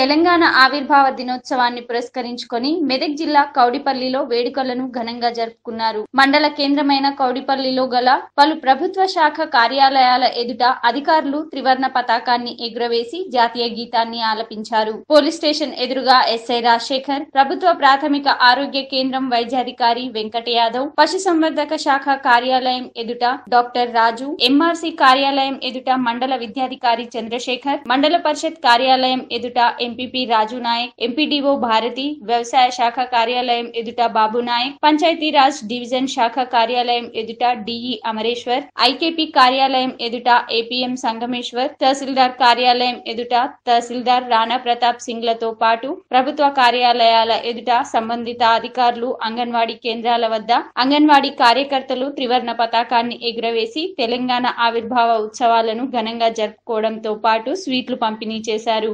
తెలంగాణ ఆవిర్భావ దినోత్సవాన్ని పురస్కరించుకొని మెదక్ జిల్లా కౌడిపల్లిలో వేడుకలను ఘనంగా జరుపుకున్నారు మండల కేంద్రమైన కౌడిపల్లిలో గల పలు ప్రభుత్వ శాఖ కార్యాలయాల ఎదుట అధికారులు త్రివర్ణ పతాకాన్ని ఎగురవేసి జాతీయ గీతాన్ని ఆలపించారు పోలీస్ స్టేషన్ ఎదురుగా ఎస్ఐ రాజశేఖర్ ప్రభుత్వ ప్రాథమిక ఆరోగ్య కేంద్రం వైద్యాధికారి వెంకట యాదవ్ సంవర్ధక శాఖ కార్యాలయం ఎదుట డాక్టర్ రాజు ఎంఆర్సీ కార్యాలయం ఎదుట మండల విద్యాధికారి చంద్రశేఖర్ మండల పరిషత్ కార్యాలయం ఎదుట ఎంపీపీ రాజు నాయక్ ఎంపీడీఓ భారతి వ్యవసాయ శాఖ కార్యాలయం ఎదుట బాబు నాయక్ పంచాయతీరాజ్ డివిజన్ శాఖ కార్యాలయం ఎదుట డిఈ అమరేశ్వర్ ఐకేపీ కార్యాలయం ఎదుట ఏపీఎం సంగమేశ్వర్ తహసీల్దార్ కార్యాలయం ఎదుట తహసీల్దార్ రాణా ప్రతాప్ సింగ్లతో పాటు ప్రభుత్వ కార్యాలయాల ఎదుట సంబంధిత అధికారులు అంగన్వాడీ కేంద్రాల వద్ద అంగన్వాడీ కార్యకర్తలు త్రివర్ణ పతాకాన్ని ఎగురవేసి తెలంగాణ ఆవిర్భావ ఉత్సవాలను ఘనంగా జరుపుకోవడంతో పాటు స్వీట్లు పంపిణీ చేశారు